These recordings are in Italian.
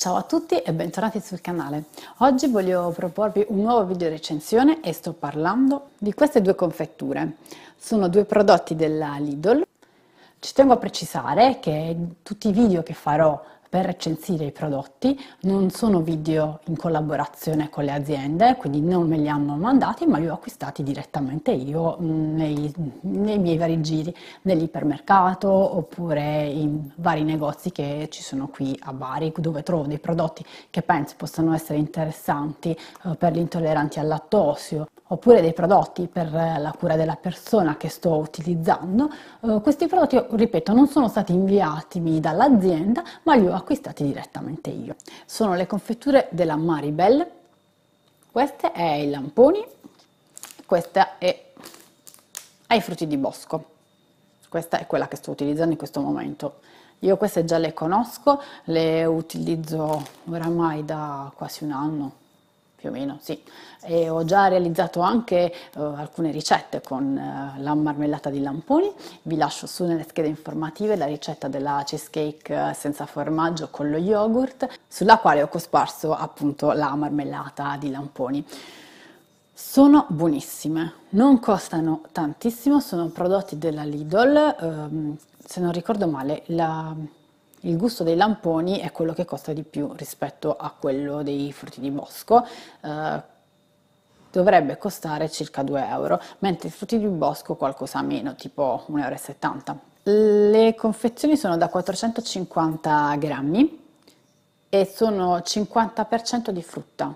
Ciao a tutti e bentornati sul canale. Oggi voglio proporvi un nuovo video recensione e sto parlando di queste due confetture. Sono due prodotti della Lidl. Ci tengo a precisare che tutti i video che farò per recensire i prodotti, non sono video in collaborazione con le aziende, quindi non me li hanno mandati, ma li ho acquistati direttamente io mm, nei, nei miei vari giri, nell'ipermercato oppure in vari negozi che ci sono qui a Bari, dove trovo dei prodotti che penso possano essere interessanti eh, per gli intolleranti al lattosio, oppure dei prodotti per eh, la cura della persona che sto utilizzando, eh, questi prodotti, ripeto, non sono stati inviatimi dall'azienda, ma li ho acquistati direttamente io. Sono le confetture della Maribel, queste è i lamponi, questa è ai frutti di bosco. Questa è quella che sto utilizzando in questo momento. Io queste già le conosco, le utilizzo oramai da quasi un anno, più o meno sì, e ho già realizzato anche uh, alcune ricette con uh, la marmellata di lamponi, vi lascio su nelle schede informative la ricetta della cheesecake eh, senza formaggio con lo yogurt, sulla quale ho cosparso appunto la marmellata di lamponi. Sono buonissime, non costano tantissimo, sono prodotti della Lidl, ehm, se non ricordo male la il gusto dei lamponi è quello che costa di più rispetto a quello dei frutti di bosco. Eh, dovrebbe costare circa 2 euro, mentre i frutti di bosco qualcosa meno, tipo 1,70 euro. Le confezioni sono da 450 grammi e sono 50% di frutta,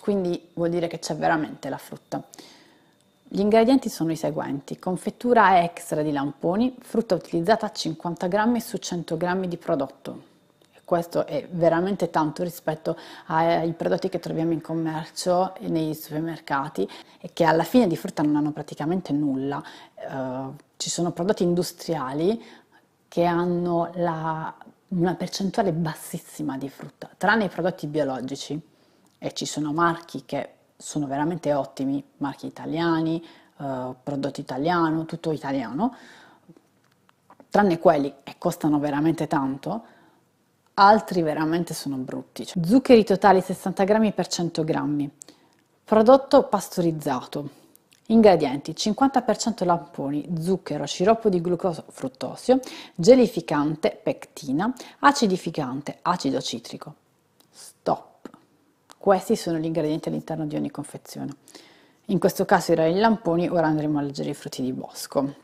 quindi vuol dire che c'è veramente la frutta. Gli ingredienti sono i seguenti: confettura extra di lamponi, frutta utilizzata a 50 g su 100 g di prodotto. Questo è veramente tanto rispetto ai prodotti che troviamo in commercio e nei supermercati e che alla fine di frutta non hanno praticamente nulla. Eh, ci sono prodotti industriali che hanno la, una percentuale bassissima di frutta, tranne i prodotti biologici e ci sono marchi che sono veramente ottimi, marchi italiani, eh, prodotto italiano, tutto italiano, tranne quelli e costano veramente tanto, altri veramente sono brutti. Cioè, zuccheri totali 60 grammi per 100 grammi, prodotto pastorizzato, Ingredienti 50% lamponi, zucchero, sciroppo di glucosio fruttosio, gelificante, pectina, acidificante, acido citrico. Stop. Questi sono gli ingredienti all'interno di ogni confezione. In questo caso erano i lamponi, ora andremo a leggere i frutti di bosco.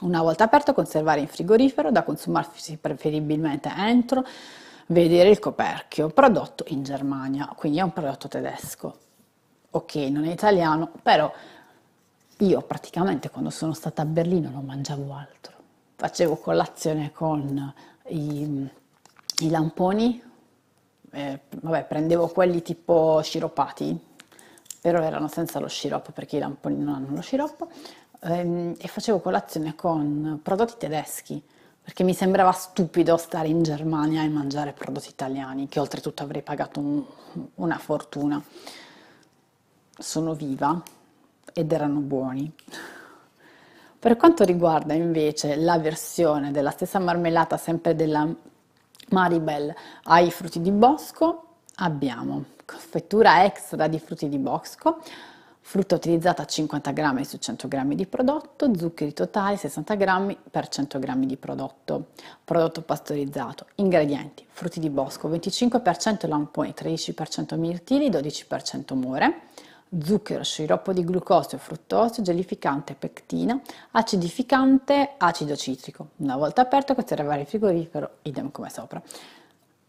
Una volta aperto conservare in frigorifero, da consumarsi preferibilmente entro, vedere il coperchio, prodotto in Germania, quindi è un prodotto tedesco. Ok, non è italiano, però io praticamente quando sono stata a Berlino non mangiavo altro. Facevo colazione con i, i lamponi eh, vabbè, prendevo quelli tipo sciroppati, però erano senza lo sciroppo perché i lamponi non hanno lo sciroppo, ehm, e facevo colazione con prodotti tedeschi perché mi sembrava stupido stare in Germania e mangiare prodotti italiani, che oltretutto avrei pagato un, una fortuna. Sono viva ed erano buoni. Per quanto riguarda invece la versione della stessa marmellata, sempre della Maribel ai frutti di bosco abbiamo confettura extra di frutti di bosco, frutta utilizzata 50 g su 100 g di prodotto, zuccheri totali 60 g per 100 g di prodotto, prodotto pastorizzato, ingredienti, frutti di bosco 25% lamponi, 13% mirtili, 12% more, zucchero, sciroppo di glucosio, fruttosio, gelificante, pectina, acidificante, acido citrico. Una volta aperto conservare il frigorifero, idem come sopra.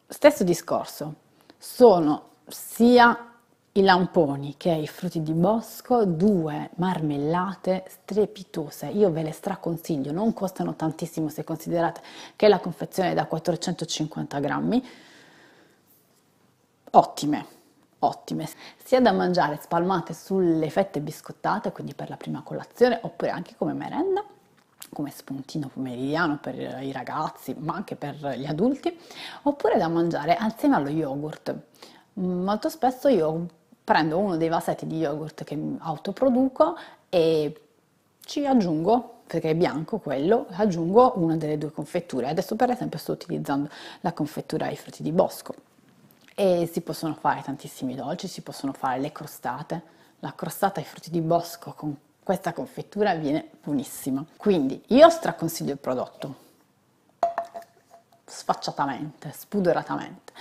Stesso discorso, sono sia i lamponi che i frutti di bosco, due marmellate strepitose, io ve le straconsiglio, non costano tantissimo se considerate che la confezione è da 450 grammi, ottime ottime, sia da mangiare spalmate sulle fette biscottate, quindi per la prima colazione, oppure anche come merenda, come spuntino pomeridiano per i ragazzi, ma anche per gli adulti, oppure da mangiare assieme allo yogurt. Molto spesso io prendo uno dei vasetti di yogurt che autoproduco e ci aggiungo perché è bianco quello, aggiungo una delle due confetture. Adesso per esempio sto utilizzando la confettura ai frutti di bosco e si possono fare tantissimi dolci, si possono fare le crostate. La crostata ai frutti di bosco con questa confettura viene buonissima. Quindi io straconsiglio il prodotto, sfacciatamente, spudoratamente.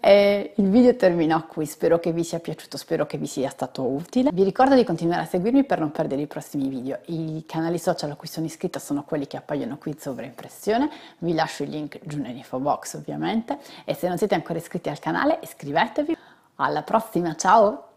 E il video termina qui, spero che vi sia piaciuto, spero che vi sia stato utile. Vi ricordo di continuare a seguirmi per non perdere i prossimi video. I canali social a cui sono iscritta sono quelli che appaiono qui in sovraimpressione, vi lascio il link giù nell'info box ovviamente e se non siete ancora iscritti al canale iscrivetevi. Alla prossima, ciao!